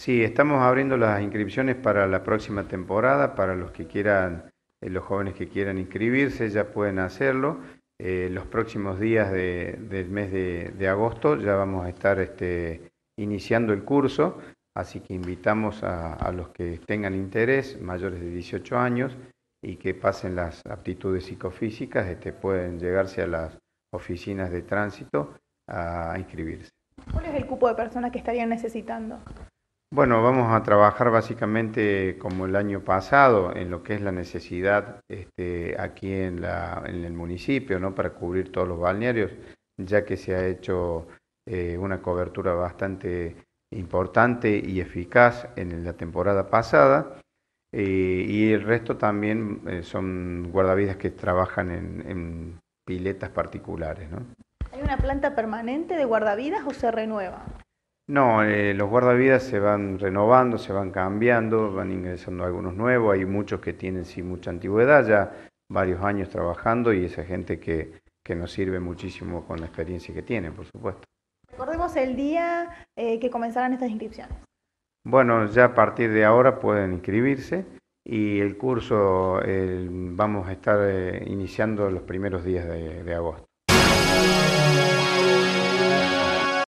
Sí, estamos abriendo las inscripciones para la próxima temporada, para los que quieran, eh, los jóvenes que quieran inscribirse ya pueden hacerlo. Eh, los próximos días del mes de, agosto ya vamos a estar este, iniciando el curso, así que invitamos a, los que tengan interés, mayores de 18 años, y que pasen las aptitudes psicofísicas, este, pueden llegarse a las oficinas de tránsito a inscribirse. ¿Cuál es el cupo de personas que estarían necesitando? Bueno, vamos a trabajar básicamente como el año pasado en lo que es la necesidad este, aquí en, el municipio, ¿no? Para cubrir todos los balnearios, ya que se ha hecho eh, una cobertura bastante importante y eficaz en la temporada pasada. Eh, y el resto también eh, son guardavidas que trabajan en, en piletas particulares, ¿no? ¿Hay una planta permanente de guardavidas o se renueva? No, eh, los guardavidas se van renovando, se van cambiando, van ingresando algunos nuevos, hay muchos que tienen sí mucha antigüedad, ya varios años trabajando y esa gente que, nos sirve muchísimo con la experiencia que tienen, por supuesto. Recordemos el día eh, que comenzarán estas inscripciones. Bueno, ya a partir de ahora pueden inscribirse y el curso vamos a estar eh, iniciando los primeros días de agosto.